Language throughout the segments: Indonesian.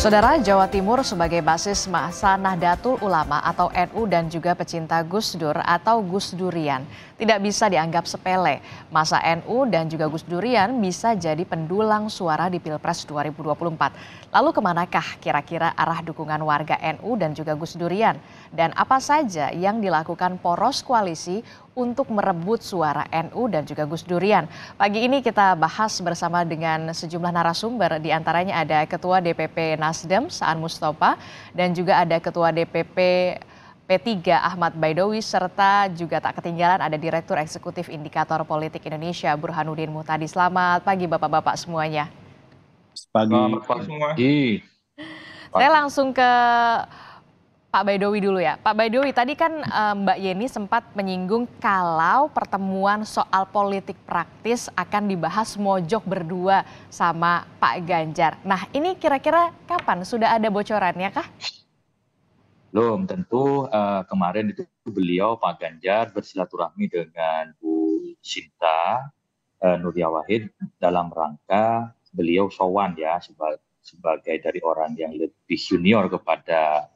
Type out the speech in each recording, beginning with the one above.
Saudara Jawa Timur sebagai basis masa Nahdlatul Ulama atau NU dan juga pecinta Gus Dur atau Gus Durian tidak bisa dianggap sepele. Masa NU dan juga Gus Durian bisa jadi pendulang suara di Pilpres 2024. Lalu kemanakah kira-kira arah dukungan warga NU dan juga Gus Durian? Dan apa saja yang dilakukan poros koalisi untuk merebut suara NU dan juga Gus Durian. Pagi ini kita bahas bersama dengan sejumlah narasumber, diantaranya ada Ketua DPP Nasdem Saan Mustafa dan juga ada Ketua DPP P3 Ahmad Baidowi serta juga tak ketinggalan ada Direktur Eksekutif Indikator Politik Indonesia Burhanuddin Muhtadi. Selamat pagi Bapak-bapak semuanya. Selamat pagi Saya langsung ke Pak Baidowi dulu ya. Pak Baidowi tadi kan eh, Mbak Yeni sempat menyinggung kalau pertemuan soal politik praktis akan dibahas mojok berdua sama Pak Ganjar. Nah ini kira-kira kapan sudah ada bocorannya kah? Belum, tentu uh, kemarin itu beliau Pak Ganjar bersilaturahmi dengan Bu Sinta uh, Nuria Wahid dalam rangka beliau sowan ya sebagai, sebagai dari orang yang lebih junior kepada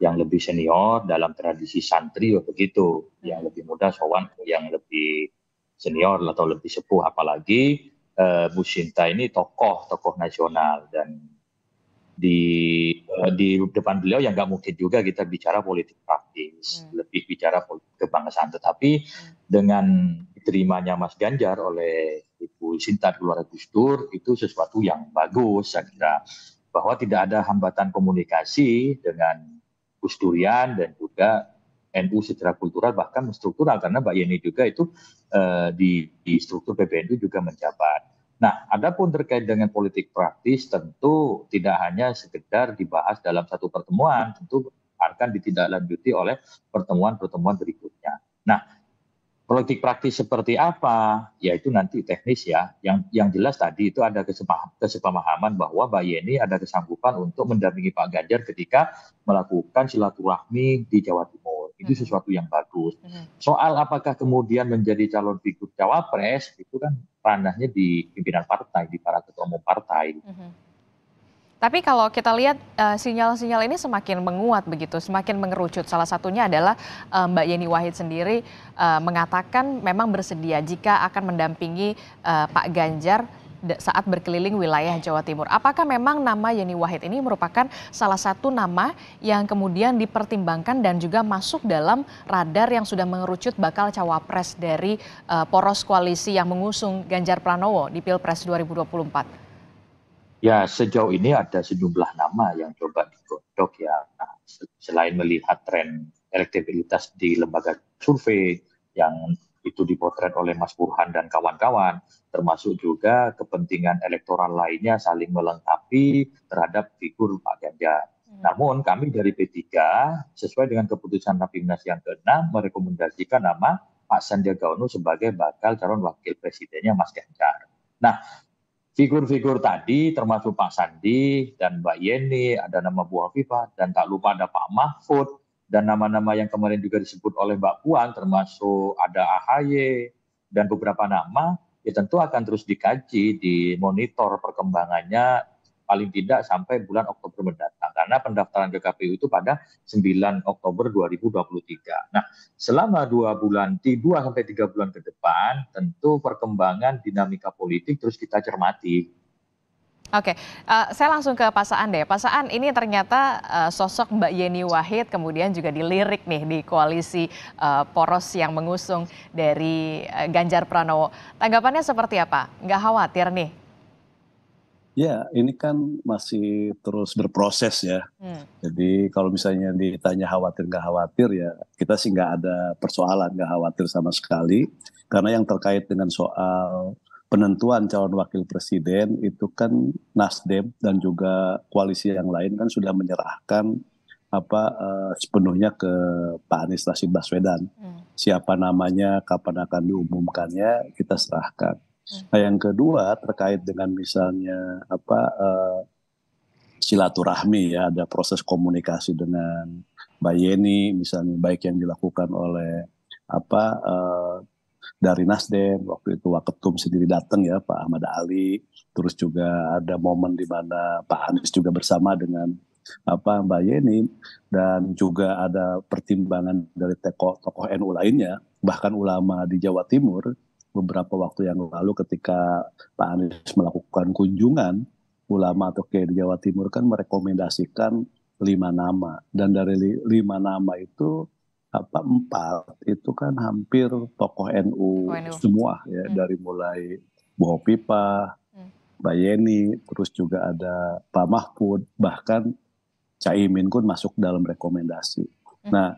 yang lebih senior dalam tradisi santri ya begitu, hmm. yang lebih muda sowan yang lebih senior atau lebih sepuh apalagi uh, Bu Sinta ini tokoh tokoh nasional dan di uh, di depan beliau yang nggak mungkin juga kita bicara politik praktis, hmm. lebih bicara politik kebangsaan tetapi hmm. dengan diterimanya Mas Ganjar oleh Ibu Sinta keluarga Gus Dur itu sesuatu yang bagus saya kira bahwa tidak ada hambatan komunikasi dengan Kusturian dan juga NU secara kultural bahkan struktural karena Mbak Yeni juga itu uh, di, di struktur PBNU juga menjabat. Nah, adapun terkait dengan politik praktis tentu tidak hanya sekedar dibahas dalam satu pertemuan, tentu akan ditindaklanjuti oleh pertemuan-pertemuan berikutnya. Nah, politik praktis seperti apa? Ya itu nanti teknis ya. Yang yang jelas tadi itu ada kesepahaman bahwa Mbak Yeni ada kesanggupan untuk mendampingi Pak Ganjar ketika melakukan silaturahmi di Jawa Timur. Itu mm-hmm. sesuatu yang bagus. Mm-hmm. Soal apakah kemudian menjadi calon figur cawapres itu kan ranahnya di pimpinan partai, di para ketua umum partai. Mm-hmm. Tapi kalau kita lihat eh, sinyal-sinyal uh, ini semakin menguat begitu, semakin mengerucut. Salah satunya adalah uh, Mbak Yeni Wahid sendiri uh, mengatakan memang bersedia jika akan mendampingi uh, Pak Ganjar saat berkeliling wilayah Jawa Timur. Apakah memang nama Yeni Wahid ini merupakan salah satu nama yang kemudian dipertimbangkan dan juga masuk dalam radar yang sudah mengerucut bakal cawapres dari uh, poros koalisi yang mengusung Ganjar Pranowo di Pilpres 2024? Ya, sejauh ini ada sejumlah nama yang coba digodok ya. Nah, selain melihat tren elektabilitas di lembaga survei yang itu dipotret oleh Mas Burhan dan kawan-kawan, termasuk juga kepentingan elektoral lainnya saling melengkapi terhadap figur Pak Ganjar. Hmm. Namun kami dari P3 sesuai dengan keputusan Rapimnas yang ke-6 merekomendasikan nama Pak Sandiaga Uno sebagai bakal calon wakil presidennya Mas Ganjar. Nah, figur-figur tadi termasuk Pak Sandi dan Mbak Yeni, ada nama Bu Hafifa dan tak lupa ada Pak Mahfud, dan nama-nama yang kemarin juga disebut oleh Mbak Puan termasuk ada AHY dan beberapa nama, ya tentu akan terus dikaji, dimonitor perkembangannya paling tidak sampai bulan Oktober mendatang karena pendaftaran ke KPU itu pada 9 Oktober 2023. Nah, selama dua bulan, dua sampai tiga bulan ke depan, tentu perkembangan dinamika politik terus kita cermati. Oke, okay. uh, eh, saya langsung ke Pak Saan deh. Pak Saan, ini ternyata uh, sosok Mbak Yeni Wahid kemudian juga dilirik nih di koalisi uh, poros yang mengusung dari uh, Ganjar Pranowo. Tanggapannya seperti apa? Nggak khawatir nih Ya, ini kan masih terus berproses ya. Hmm. Jadi kalau misalnya ditanya khawatir nggak khawatir ya, kita sih nggak ada persoalan nggak khawatir sama sekali. Karena yang terkait dengan soal penentuan calon wakil presiden itu kan Nasdem dan juga koalisi yang lain kan sudah menyerahkan apa uh, sepenuhnya ke Pak Anies Rashid Baswedan. Hmm. Siapa namanya, kapan akan diumumkannya, kita serahkan Hmm. Nah yang kedua terkait dengan misalnya apa uh, silaturahmi ya ada proses komunikasi dengan Mbak Yeni misalnya baik yang dilakukan oleh apa uh, dari Nasdem waktu itu Waketum sendiri datang ya Pak Ahmad Ali terus juga ada momen di mana Pak Anies juga bersama dengan apa Mbak Yeni dan juga ada pertimbangan dari tokoh-tokoh NU lainnya bahkan ulama di Jawa Timur beberapa waktu yang lalu ketika Pak Anies melakukan kunjungan ulama atau kiai di Jawa Timur kan merekomendasikan lima nama dan dari lima nama itu apa empat itu kan hampir tokoh NU, semua ya hmm. dari mulai Bu Pipa, hmm. Mbak Yeni, terus juga ada Pak Mahfud, bahkan Caimin pun masuk dalam rekomendasi. Hmm. Nah,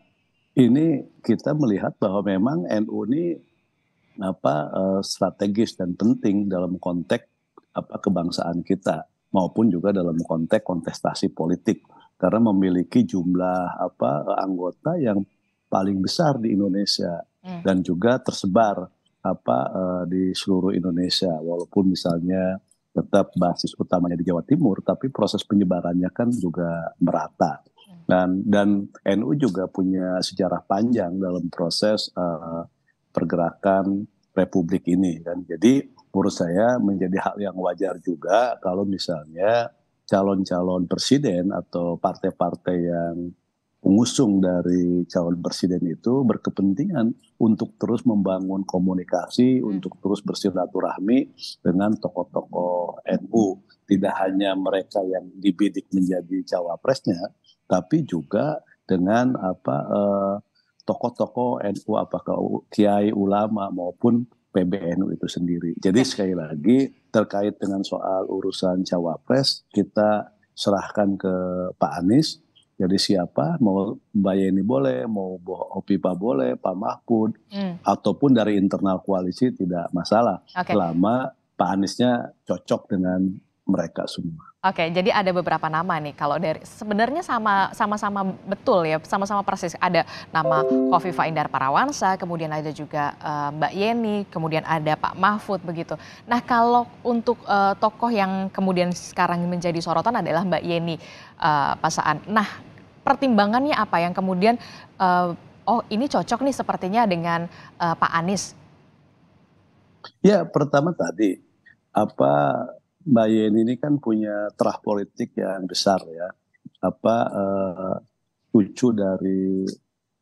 ini kita melihat bahwa memang NU ini apa eh, strategis dan penting dalam konteks apa kebangsaan kita maupun juga dalam konteks kontestasi politik karena memiliki jumlah apa anggota yang paling besar di Indonesia hmm. dan juga tersebar apa eh, di seluruh Indonesia walaupun misalnya tetap basis utamanya di Jawa Timur tapi proses penyebarannya kan juga merata hmm. dan dan NU juga punya sejarah panjang dalam proses uh, pergerakan republik ini kan. Jadi menurut saya menjadi hal yang wajar juga kalau misalnya calon-calon presiden atau partai-partai yang pengusung dari calon presiden itu berkepentingan untuk terus membangun komunikasi, hmm. untuk terus bersilaturahmi dengan tokoh-tokoh NU. Tidak hanya mereka yang dibidik menjadi cawapresnya, tapi juga dengan apa eh, tokoh-tokoh NU apakah kiai ulama maupun PBNU itu sendiri. Jadi ya. sekali lagi terkait dengan soal urusan cawapres kita serahkan ke Pak Anies. Jadi siapa mau Mbak Yeni boleh, mau Opipa boleh, Pak Mahfud, hmm. ataupun dari internal koalisi tidak masalah, okay. selama Pak Aniesnya cocok dengan mereka semua. Oke, jadi ada beberapa nama nih kalau dari sebenarnya sama sama betul ya, sama-sama persis ada nama Kofifa Indar Parawansa, kemudian ada juga uh, Mbak Yeni, kemudian ada Pak Mahfud begitu. Nah, kalau untuk uh, tokoh yang kemudian sekarang menjadi sorotan adalah Mbak Yeni uh, Pasaan. Nah, pertimbangannya apa yang kemudian uh, oh ini cocok nih sepertinya dengan uh, Pak Anies? Ya, pertama tadi apa Mbak Yeni ini kan punya terah politik yang besar ya. Apa eh, cucu dari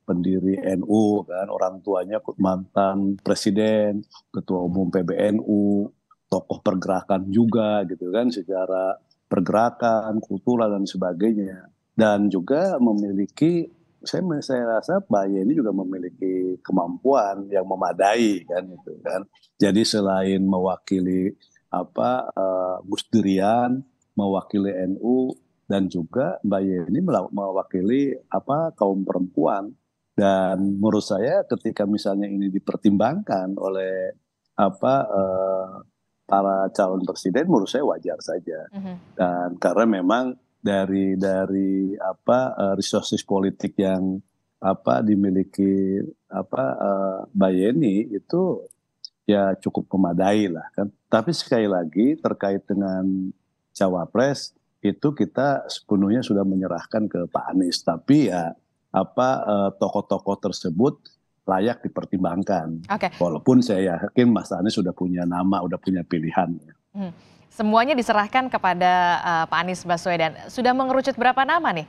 pendiri NU kan, orang tuanya mantan presiden, ketua umum PBNU, tokoh pergerakan juga gitu kan secara pergerakan, kultural dan sebagainya. Dan juga memiliki saya saya rasa Mbak Yeni juga memiliki kemampuan yang memadai kan gitu kan. Jadi selain mewakili apa uh, Gus Durian mewakili NU dan juga Mbak Yeni mewakili apa kaum perempuan dan menurut saya ketika misalnya ini dipertimbangkan oleh apa uh, para calon presiden menurut saya wajar saja mm -hmm. dan karena memang dari dari apa uh, resources politik yang apa dimiliki apa uh, Mbak Yeni itu ya cukup memadai lah kan. Tapi sekali lagi terkait dengan cawapres itu kita sepenuhnya sudah menyerahkan ke Pak Anies. Tapi ya apa eh, tokoh-tokoh eh, tersebut layak dipertimbangkan. Okay. Walaupun saya yakin Mas Anies sudah punya nama, sudah punya pilihan. Hmm. Semuanya diserahkan kepada uh, Pak Anies Baswedan. Sudah mengerucut berapa nama nih?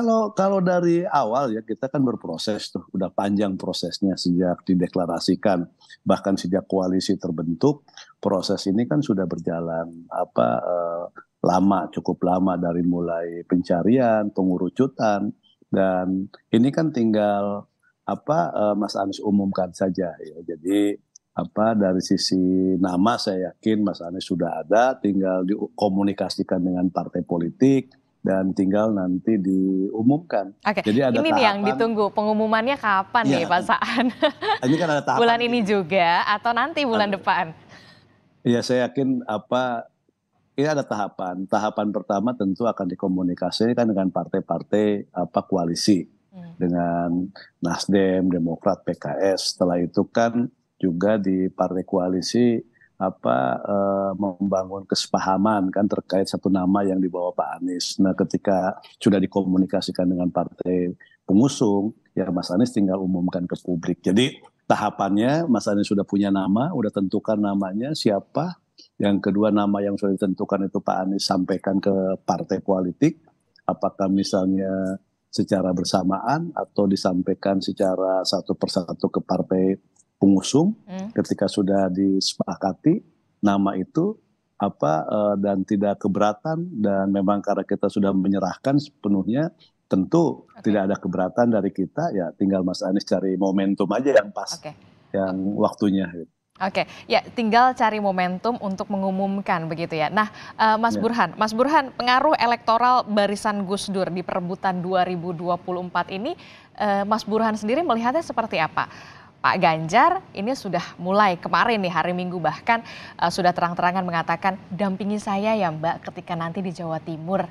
Kalau kalau dari awal ya kita kan berproses tuh, udah panjang prosesnya sejak dideklarasikan, bahkan sejak koalisi terbentuk, proses ini kan sudah berjalan apa eh, lama, cukup lama dari mulai pencarian, pengurucutan, dan ini kan tinggal apa eh, Mas Anies umumkan saja ya. Jadi apa dari sisi nama saya yakin Mas Anies sudah ada, tinggal dikomunikasikan dengan partai politik dan tinggal nanti diumumkan. Oke. Jadi ini tahapan, yang ditunggu pengumumannya kapan ya, nih Pak Saan? Ini kan ada tahapan. bulan ini juga atau nanti bulan ada, depan? Ya saya yakin apa ini ada tahapan. Tahapan pertama tentu akan dikomunikasikan kan dengan partai-partai apa koalisi hmm. dengan Nasdem, Demokrat, PKS. Setelah itu kan juga di partai koalisi apa eh, membangun kesepahaman kan terkait satu nama yang dibawa Pak Anies. Nah, ketika sudah dikomunikasikan dengan partai pengusung, ya Mas Anies tinggal umumkan ke publik. Jadi tahapannya Mas Anies sudah punya nama, sudah tentukan namanya siapa. Yang kedua nama yang sudah ditentukan itu Pak Anies sampaikan ke partai politik. Apakah misalnya secara bersamaan atau disampaikan secara satu persatu ke partai pengusung hmm. ketika sudah disepakati nama itu apa eh, dan tidak keberatan dan memang karena kita sudah menyerahkan sepenuhnya tentu okay. tidak ada keberatan dari kita ya tinggal Mas Anies cari momentum aja yang pas okay. yang waktunya gitu. Oke, ya tinggal cari momentum untuk mengumumkan begitu ya. Nah, uh, Mas ya. Burhan, Mas Burhan, pengaruh elektoral barisan Gus Dur di perebutan 2024 ini, uh, Mas Burhan sendiri melihatnya seperti apa? Pak Ganjar ini sudah mulai kemarin nih hari Minggu bahkan uh, sudah terang-terangan mengatakan dampingi saya ya Mbak ketika nanti di Jawa Timur.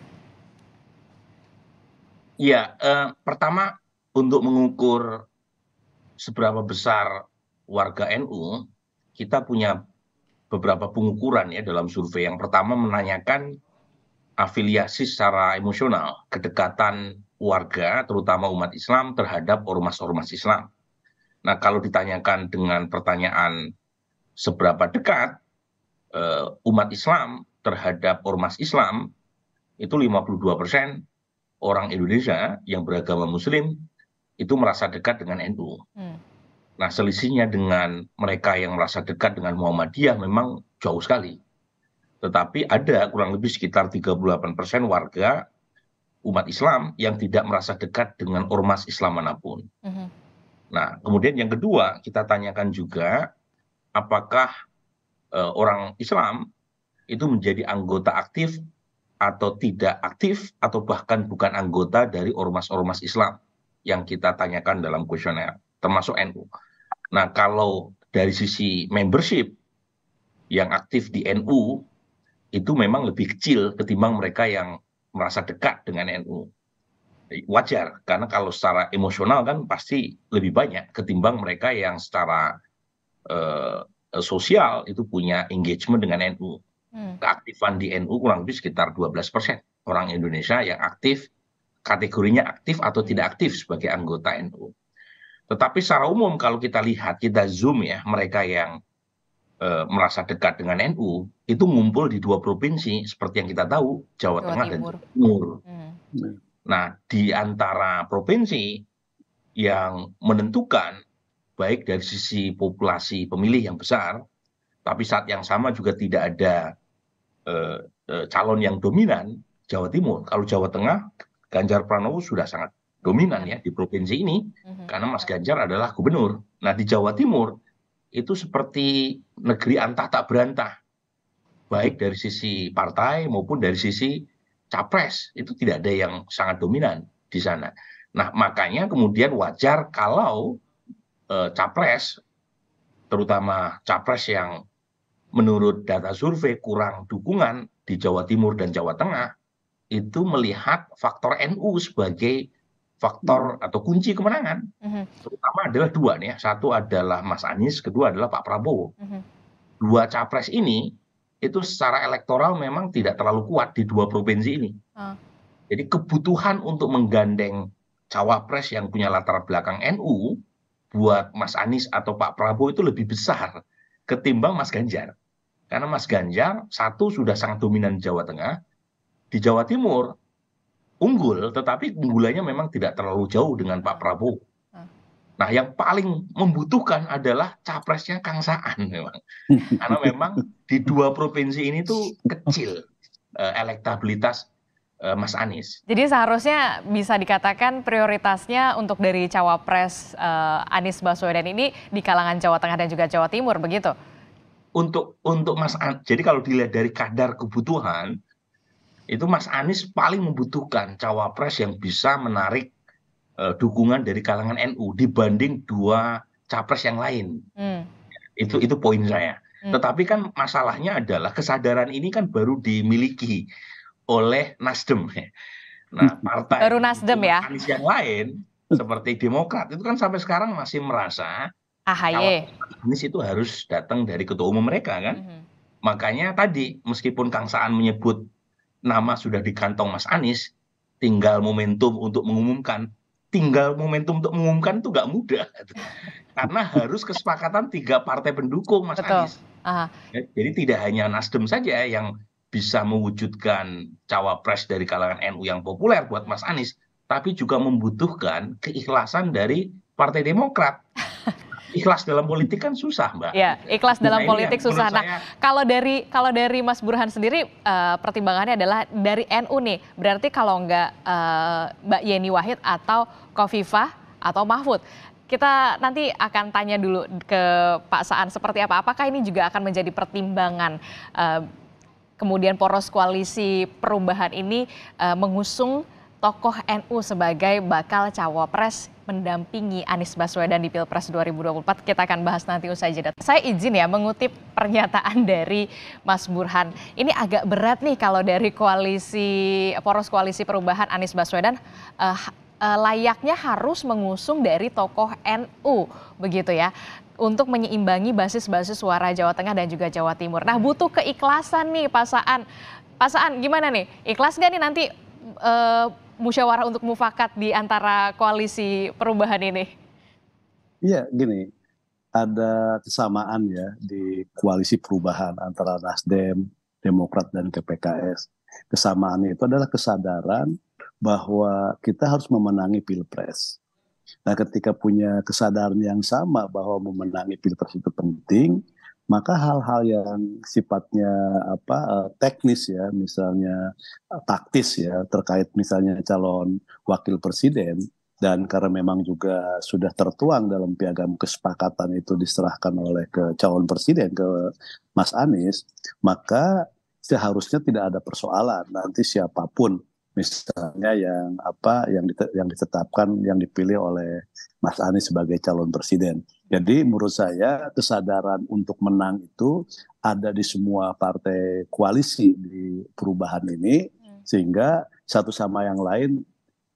Ya, uh, pertama untuk mengukur seberapa besar warga NU, kita punya beberapa pengukuran ya dalam survei. Yang pertama menanyakan afiliasi secara emosional, kedekatan warga terutama umat Islam terhadap ormas-ormas Islam nah kalau ditanyakan dengan pertanyaan seberapa dekat eh, umat islam terhadap ormas islam itu 52 persen orang indonesia yang beragama muslim itu merasa dekat dengan nu hmm. Nah, selisihnya dengan mereka yang merasa dekat dengan Muhammadiyah memang jauh sekali. Tetapi ada kurang lebih sekitar 38% persen warga umat Islam yang tidak merasa dekat dengan ormas Islam manapun. -hmm nah kemudian yang kedua kita tanyakan juga apakah eh, orang islam itu menjadi anggota aktif atau tidak aktif atau bahkan bukan anggota dari ormas ormas islam yang kita tanyakan dalam kuesioner termasuk nu nah kalau dari sisi membership yang aktif di NU itu memang lebih kecil ketimbang mereka yang merasa dekat dengan NU wajar karena kalau secara emosional kan pasti lebih banyak ketimbang mereka yang secara eh, sosial itu punya engagement dengan NU hmm. keaktifan di NU kurang lebih sekitar 12 orang Indonesia yang aktif kategorinya aktif atau tidak hmm. aktif sebagai anggota NU. Tetapi secara umum kalau kita lihat kita zoom ya mereka yang e, merasa dekat dengan NU itu ngumpul di dua provinsi seperti yang kita tahu Jawa, Jawa Tengah Timur. dan Timur. Hmm. Nah nah di antara provinsi yang menentukan baik dari sisi populasi pemilih yang besar tapi saat yang sama juga tidak ada eh, eh, calon yang dominan Jawa Timur kalau Jawa Tengah Ganjar Pranowo sudah sangat dominan ya di provinsi ini mhm. karena Mas Ganjar adalah gubernur nah di Jawa Timur itu seperti negeri antah tak berantah baik dari sisi partai maupun dari sisi capres itu tidak ada yang sangat dominan di sana. Nah makanya kemudian wajar kalau e, capres, terutama capres yang menurut data survei kurang dukungan di Jawa Timur dan Jawa Tengah itu melihat faktor NU sebagai faktor atau kunci kemenangan. Mm-hmm. Terutama adalah dua nih, ya. satu adalah Mas Anies, kedua adalah Pak Prabowo. Mm-hmm. Dua capres ini itu secara elektoral memang tidak terlalu kuat di dua provinsi ini. Ah. Jadi kebutuhan untuk menggandeng cawapres yang punya latar belakang NU buat Mas Anies atau Pak Prabowo itu lebih besar ketimbang Mas Ganjar. Karena Mas Ganjar satu sudah sangat dominan di Jawa Tengah, di Jawa Timur unggul tetapi unggulannya memang tidak terlalu jauh dengan Pak Prabowo. Nah, yang paling membutuhkan adalah capresnya Kang Saan memang. Karena memang di dua provinsi ini tuh kecil uh, elektabilitas uh, Mas Anies. Jadi seharusnya bisa dikatakan prioritasnya untuk dari cawapres uh, Anies Baswedan ini di kalangan Jawa Tengah dan juga Jawa Timur begitu. Untuk untuk Mas An jadi kalau dilihat dari kadar kebutuhan itu Mas Anies paling membutuhkan cawapres yang bisa menarik Eh, dukungan dari kalangan NU dibanding dua capres yang lain. Hmm. Itu itu poin saya. Hmm. Tetapi kan masalahnya adalah kesadaran ini kan baru dimiliki oleh Nasdem. Nah, partai baru Nasdem ya. yang lain seperti Demokrat itu kan sampai sekarang masih merasa AHY. Anies itu harus datang dari ketua umum mereka kan. Hmm. Makanya tadi meskipun Kang Saan menyebut nama sudah di kantong Mas Anies, tinggal momentum untuk mengumumkan tinggal momentum untuk mengumumkan itu nggak mudah karena harus kesepakatan tiga partai pendukung Mas Betul. Anies. Aha. Ya, jadi tidak hanya Nasdem saja yang bisa mewujudkan cawapres dari kalangan NU yang populer buat Mas Anies, tapi juga membutuhkan keikhlasan dari Partai Demokrat. ikhlas dalam politik kan susah mbak. Ya, ikhlas nah, dalam politik susah. Nah, kalau dari kalau dari Mas Burhan sendiri uh, pertimbangannya adalah dari NU nih, berarti kalau nggak uh, Mbak Yeni Wahid atau Kofifah atau Mahfud, kita nanti akan tanya dulu ke Pak Saan seperti apa. Apakah ini juga akan menjadi pertimbangan uh, kemudian poros koalisi perubahan ini uh, mengusung tokoh NU sebagai bakal cawapres mendampingi Anies Baswedan di Pilpres 2024. Kita akan bahas nanti usai jeda. Saya izin ya mengutip pernyataan dari Mas Burhan. Ini agak berat nih kalau dari koalisi poros koalisi perubahan Anies Baswedan uh, uh, layaknya harus mengusung dari tokoh NU begitu ya untuk menyeimbangi basis-basis suara Jawa Tengah dan juga Jawa Timur. Nah, butuh keikhlasan nih Pak Saan. Pak gimana nih? Ikhlas gak nih nanti eh, musyawarah untuk mufakat di antara koalisi perubahan ini? Iya, gini, ada kesamaan ya di koalisi perubahan antara Nasdem, Demokrat dan KPKS. Kesamaannya itu adalah kesadaran bahwa kita harus memenangi pilpres. Nah, ketika punya kesadaran yang sama bahwa memenangi pilpres itu penting, maka hal-hal yang sifatnya apa eh, teknis ya misalnya eh, taktis ya terkait misalnya calon wakil presiden dan karena memang juga sudah tertuang dalam piagam kesepakatan itu diserahkan oleh ke calon presiden ke Mas Anies maka seharusnya tidak ada persoalan nanti siapapun misalnya yang apa yang yang ditetapkan yang dipilih oleh Mas Anies sebagai calon presiden. Jadi menurut saya kesadaran untuk menang itu ada di semua partai koalisi di perubahan ini hmm. sehingga satu sama yang lain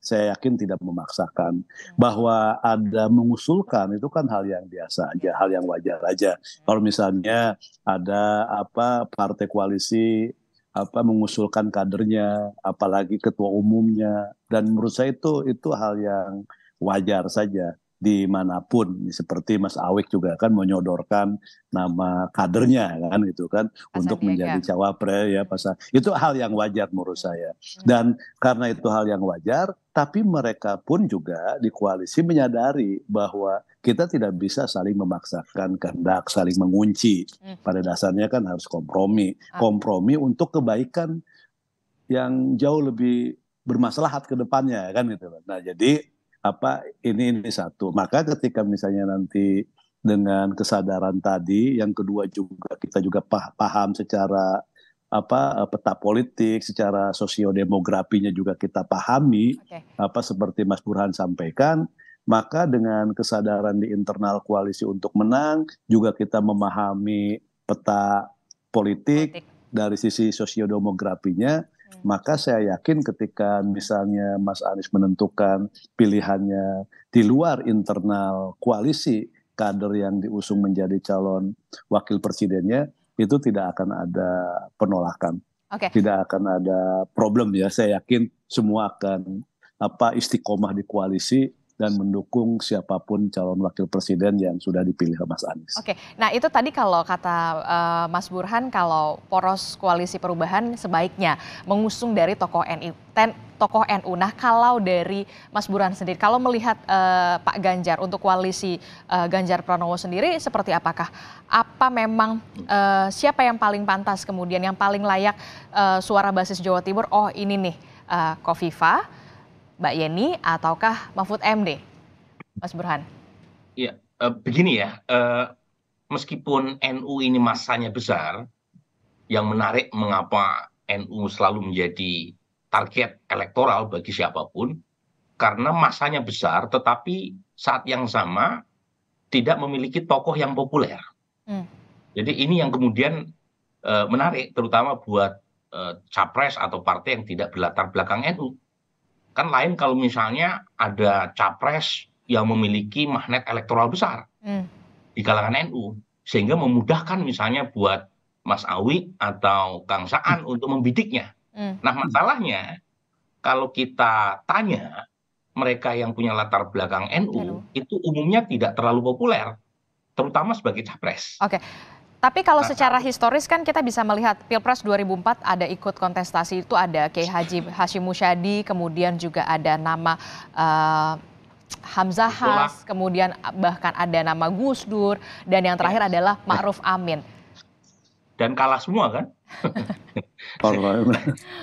saya yakin tidak memaksakan hmm. bahwa ada mengusulkan itu kan hal yang biasa aja, hal yang wajar aja. Hmm. Kalau misalnya ada apa partai koalisi apa mengusulkan kadernya, apalagi ketua umumnya dan menurut saya itu itu hal yang wajar saja dimanapun seperti Mas Awik juga kan menyodorkan nama kadernya kan gitu kan untuk kan. menjadi cawapres ya pasal itu hal yang wajar menurut saya hmm. dan karena itu hal yang wajar tapi mereka pun juga di koalisi menyadari bahwa kita tidak bisa saling memaksakan kehendak saling mengunci hmm. pada dasarnya kan harus kompromi ah. kompromi untuk kebaikan yang jauh lebih bermaslahat ke depannya kan gitu nah jadi apa ini ini satu. Maka ketika misalnya nanti dengan kesadaran tadi, yang kedua juga kita juga paham secara apa peta politik, secara sosiodemografinya juga kita pahami okay. apa seperti Mas Burhan sampaikan, maka dengan kesadaran di internal koalisi untuk menang juga kita memahami peta politik, politik. dari sisi sosiodemografinya Hmm. Maka saya yakin ketika misalnya Mas Anies menentukan pilihannya di luar internal koalisi kader yang diusung menjadi calon wakil presidennya itu tidak akan ada penolakan. Okay. Tidak akan ada problem ya. Saya yakin semua akan apa istiqomah di koalisi dan mendukung siapapun calon wakil presiden yang sudah dipilih Mas Anies. Oke, nah itu tadi kalau kata uh, Mas Burhan kalau poros koalisi perubahan sebaiknya mengusung dari tokoh NU, ten, tokoh NU. Nah kalau dari Mas Burhan sendiri, kalau melihat uh, Pak Ganjar untuk koalisi uh, Ganjar Pranowo sendiri seperti apakah? Apa memang uh, siapa yang paling pantas kemudian yang paling layak uh, suara basis Jawa Timur? Oh ini nih uh, Kofifa Mbak Yeni ataukah Mahfud MD? Mas Burhan. Iya, uh, begini ya. Uh, meskipun NU ini masanya besar, yang menarik mengapa NU selalu menjadi target elektoral bagi siapapun, karena masanya besar, tetapi saat yang sama tidak memiliki tokoh yang populer. Hmm. Jadi ini yang kemudian uh, menarik, terutama buat capres atau partai yang tidak berlatar belakang NU Kan lain kalau misalnya ada capres yang memiliki magnet elektoral besar hmm. di kalangan NU sehingga memudahkan misalnya buat Mas Awi atau Kang Saan hmm. untuk membidiknya. Hmm. Nah, masalahnya kalau kita tanya mereka yang punya latar belakang NU itu umumnya tidak terlalu populer terutama sebagai capres. Oke. Okay. Tapi kalau nah, secara nah. historis kan kita bisa melihat Pilpres 2004 ada ikut kontestasi itu ada Kiai Haji Hashim Musyadi, kemudian juga ada nama uh, eh, Hamzah Has, kemudian bahkan ada nama Gus Dur dan yang terakhir iya. adalah nah. Ma'ruf Amin. Dan kalah semua kan?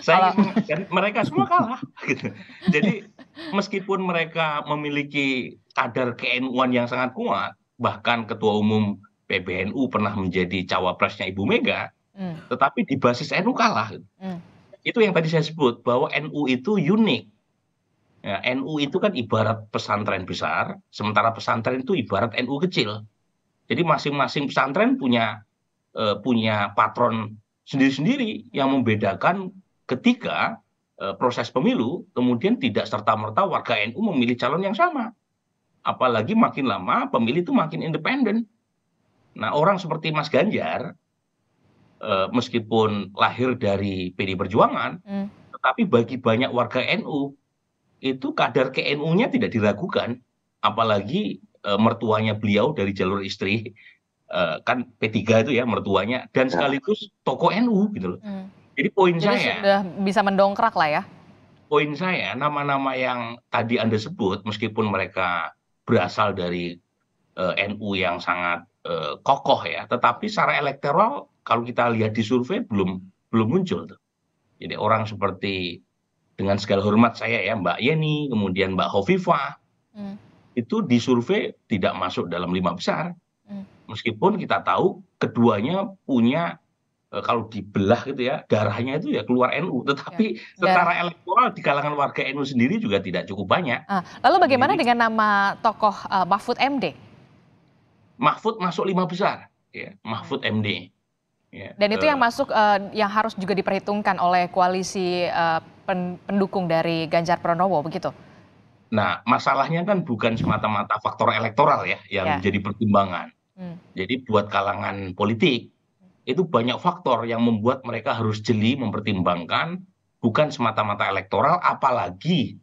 Saya dan mereka semua kalah gitu. Jadi meskipun mereka memiliki kadar knu yang sangat kuat, bahkan ketua umum PBNU pernah menjadi cawapresnya Ibu Mega, hmm. tetapi di basis NU kalah. Hmm. Itu yang tadi saya sebut bahwa NU itu unik. Ya, NU itu kan ibarat pesantren besar, sementara pesantren itu ibarat NU kecil. Jadi masing-masing pesantren punya uh, punya patron sendiri-sendiri yang membedakan ketika uh, proses pemilu kemudian tidak serta merta warga NU memilih calon yang sama. Apalagi makin lama pemilih itu makin independen nah orang seperti mas ganjar eh, meskipun lahir dari pd perjuangan hmm. tetapi bagi banyak warga nu itu kadar ke nu nya tidak diragukan apalagi eh, mertuanya beliau dari jalur istri eh, kan P3 itu ya mertuanya dan ya. sekaligus toko NU gitu loh. Hmm. Jadi poin Jadi saya sudah bisa mendongkrak lah ya. Poin saya nama-nama yang tadi Anda sebut meskipun mereka berasal dari uh, NU yang sangat Eh, kokoh ya tetapi secara elektoral kalau kita lihat di survei belum belum muncul tuh jadi orang seperti dengan segala hormat saya ya Mbak Yeni kemudian Mbak Hovifah hmm. itu di survei tidak masuk dalam lima besar hmm. meskipun kita tahu keduanya punya eh, kalau dibelah gitu ya darahnya itu ya keluar NU ya, tetapi ya, secara elektoral di kalangan warga NU sendiri juga tidak cukup banyak. Ah, lalu bagaimana Jadi, dengan nama tokoh uh, Mahfud MD? Mahfud masuk lima besar, ya, Mahfud MD. Ya, Dan itu uh, yang masuk uh, yang harus juga diperhitungkan oleh koalisi uh, pen, pendukung dari Ganjar Pranowo begitu. Nah, masalahnya kan bukan semata-mata faktor elektoral ya yang ya. menjadi pertimbangan. Hmm. Jadi buat kalangan politik itu banyak faktor yang membuat mereka harus jeli mempertimbangkan bukan semata-mata elektoral apalagi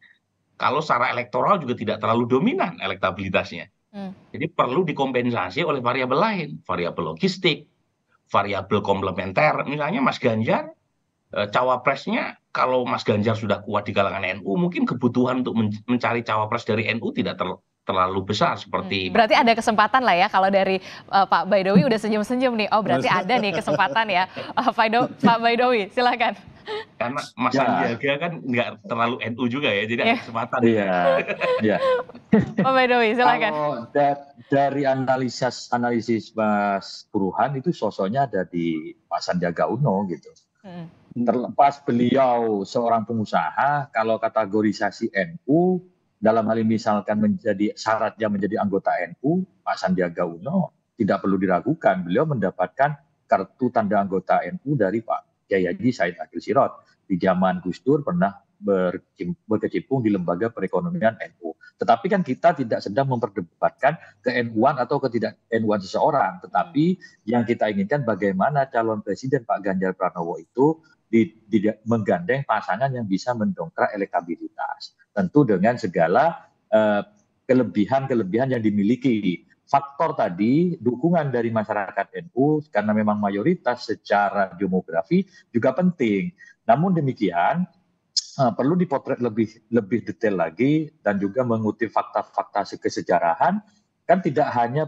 kalau secara elektoral juga tidak terlalu dominan elektabilitasnya. Hmm. Jadi perlu dikompensasi oleh variabel lain, variabel logistik, variabel komplementer. Misalnya Mas Ganjar, e, cawapresnya kalau Mas Ganjar sudah kuat di kalangan NU, mungkin kebutuhan untuk men mencari cawapres dari NU tidak ter terlalu besar seperti hmm. berarti ada kesempatan lah ya kalau dari uh, Pak Baidowi udah senyum-senyum nih oh berarti ada nih kesempatan ya uh, Pak Baidowi silakan karena Mas ya. Sandiaga kan nggak terlalu NU juga ya, jadi ada ya. kesempatan. Iya. Iya. Oh, by the way, silakan. Kalau dari analisis analisis Mas Buruhan itu sosoknya ada di Pak Sandiaga Uno gitu. Hmm. Terlepas beliau seorang pengusaha, kalau kategorisasi NU dalam hal ini misalkan menjadi syaratnya menjadi anggota NU, Pak Sandiaga Uno tidak perlu diragukan beliau mendapatkan kartu tanda anggota NU dari Pak Kiai Haji Said Akil Sirot di zaman Gus Dur pernah berkecimpung di lembaga perekonomian NU. Tetapi kan kita tidak sedang memperdebatkan ke nu atau ketidak nu seseorang, tetapi yang kita inginkan bagaimana calon presiden Pak Ganjar Pranowo itu di, di, menggandeng pasangan yang bisa mendongkrak elektabilitas. Tentu dengan segala eh, kelebihan-kelebihan uh, yang dimiliki faktor tadi dukungan dari masyarakat NU karena memang mayoritas secara demografi juga penting. Namun demikian eh, perlu dipotret lebih lebih detail lagi dan juga mengutip fakta-fakta kesejarahan kan tidak hanya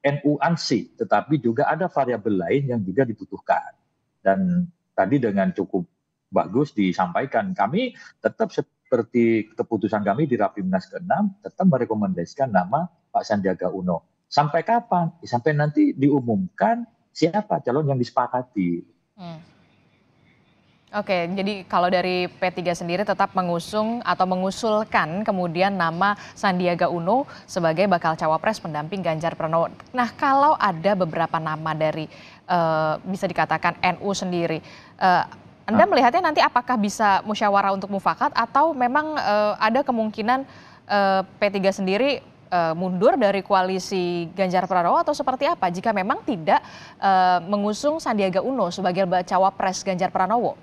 NU ANSI tetapi juga ada variabel lain yang juga dibutuhkan. Dan tadi dengan cukup bagus disampaikan kami tetap seperti keputusan kami di Rapimnas ke-6 tetap merekomendasikan nama Pak Sandiaga Uno. Sampai kapan? Ya, sampai nanti diumumkan siapa calon yang disepakati. Hmm. Oke, jadi kalau dari P3 sendiri tetap mengusung atau mengusulkan kemudian nama Sandiaga Uno sebagai bakal cawapres pendamping Ganjar Pranowo. Nah, kalau ada beberapa nama dari uh, bisa dikatakan NU sendiri, uh, Anda ah. melihatnya nanti apakah bisa musyawarah untuk mufakat atau memang uh, ada kemungkinan P3 sendiri uh, mundur dari koalisi Ganjar Pranowo atau seperti apa jika memang tidak uh, mengusung Sandiaga Uno sebagai cawapres Ganjar Pranowo?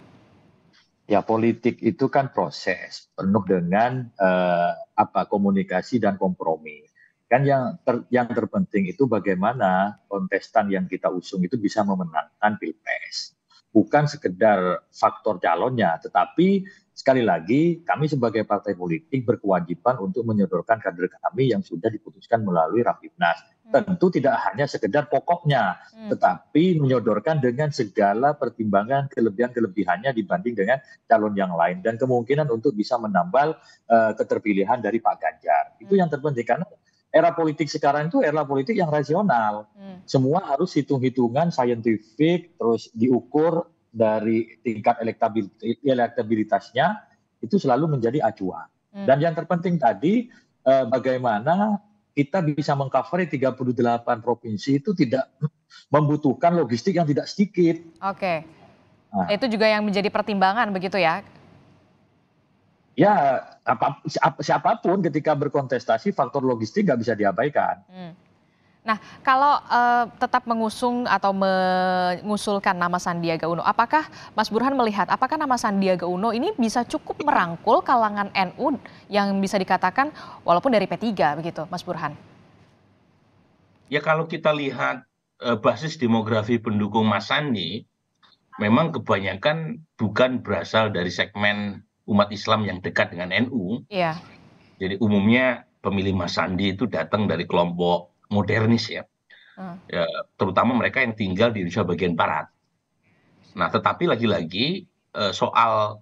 Ya politik itu kan proses penuh dengan uh, apa komunikasi dan kompromi. Kan yang ter, yang terpenting itu bagaimana kontestan yang kita usung itu bisa memenangkan pilpres. Bukan sekedar faktor calonnya, tetapi sekali lagi kami sebagai partai politik berkewajiban untuk menyodorkan kader kami yang sudah diputuskan melalui Rapimnas. Hmm. Tentu tidak hanya sekedar pokoknya, hmm. tetapi menyodorkan dengan segala pertimbangan kelebihan-kelebihannya dibanding dengan calon yang lain dan kemungkinan untuk bisa menambal uh, keterpilihan dari Pak Ganjar. Hmm. Itu yang terpenting karena era politik sekarang itu era politik yang rasional. Hmm. Semua harus hitung-hitungan saintifik terus diukur dari tingkat elektabilitasnya itu selalu menjadi acuan. Hmm. Dan yang terpenting tadi eh, bagaimana kita bisa mengcover 38 provinsi itu tidak membutuhkan logistik yang tidak sedikit. Oke. Nah. Itu juga yang menjadi pertimbangan begitu ya. Ya, apa, siapapun ketika berkontestasi faktor logistik nggak bisa diabaikan. Hmm. Nah, kalau uh, tetap mengusung atau mengusulkan nama Sandiaga Uno, apakah Mas Burhan melihat apakah nama Sandiaga Uno ini bisa cukup merangkul kalangan NU yang bisa dikatakan walaupun dari P3 begitu, Mas Burhan? Ya kalau kita lihat uh, basis demografi pendukung Mas Sandi, memang kebanyakan bukan berasal dari segmen umat Islam yang dekat dengan NU. Iya. Jadi umumnya pemilih Mas Sandi itu datang dari kelompok modernis ya. Hmm. ya terutama mereka yang tinggal di Indonesia bagian barat. Nah, tetapi lagi-lagi eh, soal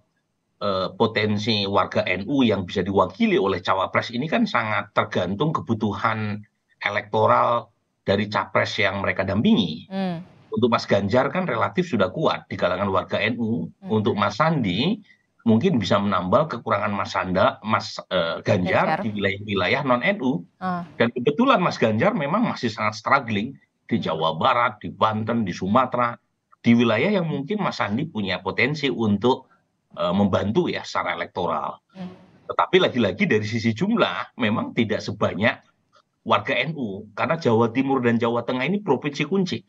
eh, potensi warga NU yang bisa diwakili oleh cawapres ini kan sangat tergantung kebutuhan elektoral dari capres yang mereka dampingi. Hmm. Untuk Mas Ganjar kan relatif sudah kuat di kalangan warga NU. Hmm. Untuk Mas Sandi mungkin bisa menambal kekurangan Mas Sanda, Mas uh, Ganjar, di wilayah-wilayah non NU. Uh. Ah. Dan kebetulan Mas Ganjar memang masih sangat struggling di hmm. Jawa Barat, di Banten, di Sumatera, di wilayah yang mungkin Mas Sandi punya potensi untuk uh, membantu ya secara elektoral. Uh. Tetapi lagi-lagi dari sisi jumlah memang tidak sebanyak warga NU karena Jawa Timur dan Jawa Tengah ini provinsi kunci.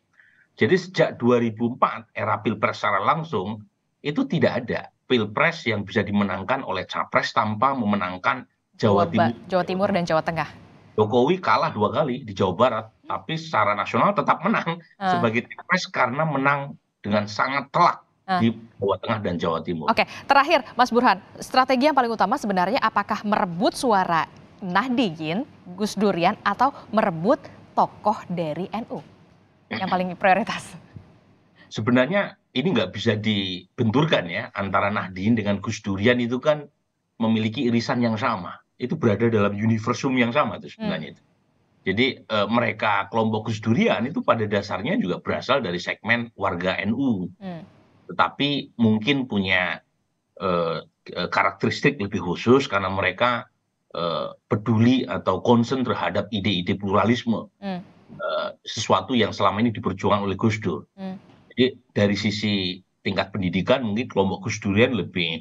Jadi sejak 2004 era Pilpres secara langsung itu tidak ada pilpres yang bisa dimenangkan oleh capres tanpa memenangkan Jawa Timur. Jawa Timur dan Jawa Tengah. Jokowi kalah dua kali di Jawa Barat, tapi secara nasional tetap menang uh. sebagai capres karena menang dengan sangat telak uh. di Jawa Tengah dan Jawa Timur. Oke, okay. terakhir Mas Burhan, strategi yang paling utama sebenarnya apakah merebut suara Nahdiyin, Gus Durian, atau merebut tokoh dari NU yang paling prioritas? Sebenarnya ini nggak bisa dibenturkan ya antara Nahdin dengan Gus Durian itu kan memiliki irisan yang sama. Itu berada dalam universum yang sama itu sebenarnya hmm. itu. Jadi e, mereka kelompok Gus Durian itu pada dasarnya juga berasal dari segmen warga NU, hmm. tetapi mungkin punya e, karakteristik lebih khusus karena mereka e, peduli atau concern terhadap ide-ide pluralisme, hmm. e, sesuatu yang selama ini diperjuangkan oleh Gus Dur. Hmm jadi dari sisi tingkat pendidikan mungkin kelompok Gus Durian lebih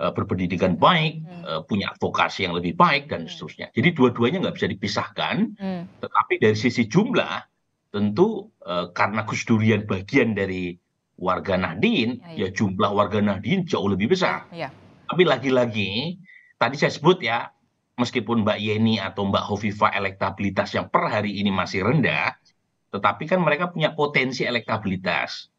eh, berpendidikan baik, hmm. Eh, punya vokasi yang lebih baik dan hmm. seterusnya. Jadi dua-duanya nggak bisa dipisahkan. Hmm. Tetapi dari sisi jumlah tentu uh, karena Gus Durian bagian dari warga Nahdin ya, ya. ya jumlah warga Nahdin jauh lebih besar. Hmm, ya. Tapi lagi-lagi tadi saya sebut ya meskipun Mbak Yeni atau Mbak Hovifa elektabilitas yang per hari ini masih rendah, tetapi kan mereka punya potensi elektabilitas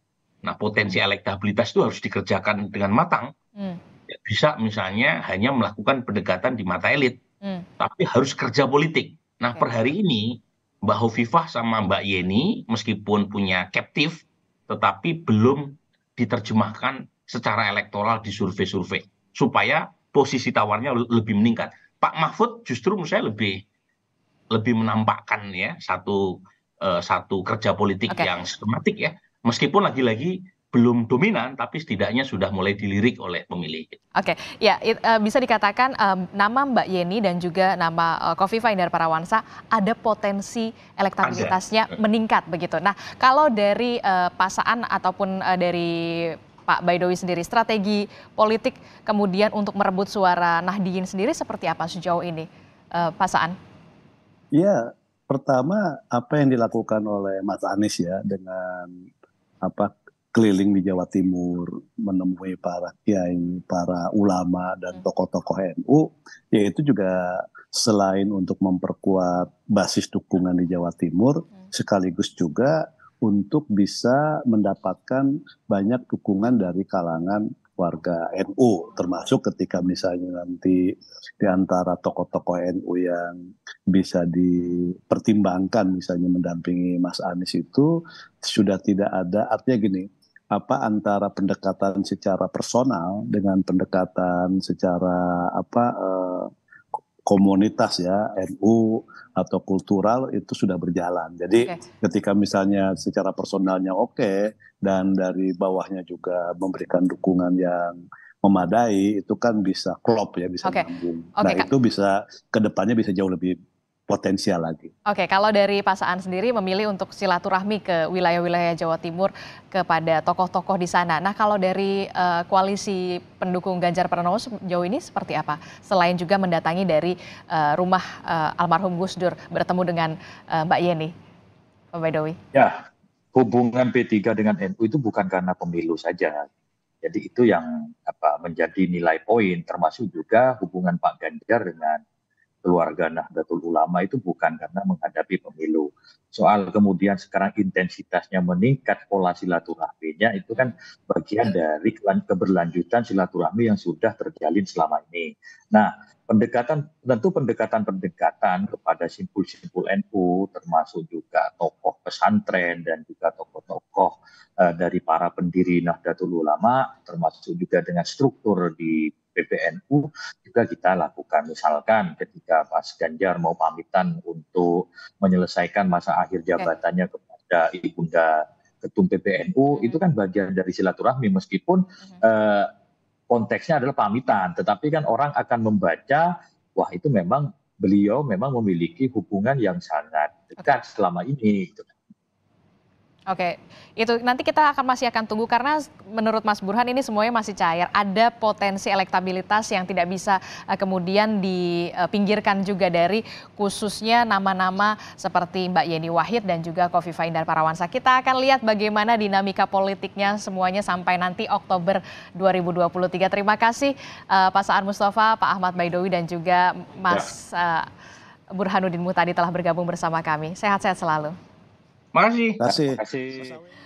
nah potensi elektabilitas itu harus dikerjakan dengan matang hmm. Ya, bisa misalnya hanya melakukan pendekatan di mata elit hmm. tapi harus kerja politik nah per hari ini Mbak Hovifah sama Mbak Yeni meskipun punya captive tetapi belum diterjemahkan secara elektoral di survei-survei supaya posisi tawarnya lebih meningkat. Pak Mahfud justru menurut saya lebih lebih menampakkan ya satu uh, satu kerja politik okay. yang sistematik ya meskipun lagi lagi belum dominan tapi setidaknya sudah mulai dilirik oleh pemilih. Oke, okay. ya it, uh, bisa dikatakan um, nama Mbak Yeni dan juga nama uh, eh, Kofifa Indar Parawansa ada potensi elektabilitasnya ada. meningkat begitu. Nah, kalau dari uh, pasangan ataupun uh, dari Pak Baidowi sendiri strategi politik kemudian untuk merebut suara Nahdiyin sendiri seperti apa sejauh ini, uh, pasangan? Iya, pertama apa yang dilakukan oleh Mas Anies ya dengan apa keliling di Jawa Timur menemui para kiai, para ulama dan hmm. tokoh-tokoh NU, yaitu juga selain untuk memperkuat basis dukungan di Jawa Timur, hmm. sekaligus juga untuk bisa mendapatkan banyak dukungan dari kalangan warga NU termasuk ketika misalnya nanti di antara tokoh-tokoh NU yang bisa dipertimbangkan misalnya mendampingi Mas Anies itu sudah tidak ada artinya gini apa antara pendekatan secara personal dengan pendekatan secara apa eh, komunitas ya NU atau kultural itu sudah berjalan. Jadi okay. ketika misalnya secara personalnya oke okay, dan dari bawahnya juga memberikan dukungan yang memadai itu kan bisa klop ya bisa okay. nyambung. Okay, nah Kak. itu bisa kedepannya bisa jauh lebih potensial lagi. Oke, kalau dari Pasangan sendiri memilih untuk silaturahmi ke wilayah-wilayah Jawa Timur kepada tokoh-tokoh di sana. Nah, kalau dari uh, koalisi pendukung Ganjar Pranowo sejauh ini seperti apa? Selain juga mendatangi dari uh, rumah uh, almarhum Gus Dur bertemu dengan uh, Mbak Yeni, Pak oh, Bedowi. Ya, hubungan P3 dengan NU itu bukan karena pemilu saja. Jadi itu yang apa menjadi nilai poin termasuk juga hubungan Pak Ganjar dengan keluarga Nahdlatul Ulama itu bukan karena menghadapi pemilu. Soal kemudian sekarang intensitasnya meningkat pola silaturahminya itu kan bagian dari keberlanjutan silaturahmi yang sudah terjalin selama ini. Nah, pendekatan tentu pendekatan-pendekatan kepada simpul-simpul NU termasuk juga tokoh pesantren dan juga tokoh-tokoh uh, dari para pendiri Nahdlatul Ulama termasuk juga dengan struktur di PPNU juga kita lakukan. Misalkan ketika Mas Ganjar mau pamitan untuk menyelesaikan masa akhir jabatannya kepada Ibunda Ketum PBNU, hmm. itu kan bagian dari silaturahmi meskipun hmm. eh, konteksnya adalah pamitan, tetapi kan orang akan membaca wah itu memang beliau memang memiliki hubungan yang sangat dekat selama ini gitu. Kan. Oke, itu nanti kita akan masih akan tunggu karena menurut Mas Burhan ini semuanya masih cair. Ada potensi elektabilitas yang tidak bisa eh, kemudian dipinggirkan juga dari khususnya nama-nama seperti Mbak Yeni Wahid dan juga Kofifa Indar Parawansa. Kita akan lihat bagaimana dinamika politiknya semuanya sampai nanti Oktober 2023. Terima kasih eh, Pak Saan Mustafa, Pak Ahmad Baidowi dan juga Mas ya. eh, Burhanuddin Mutadi telah bergabung bersama kami. Sehat-sehat selalu. Makasih. Makasih. Makasih.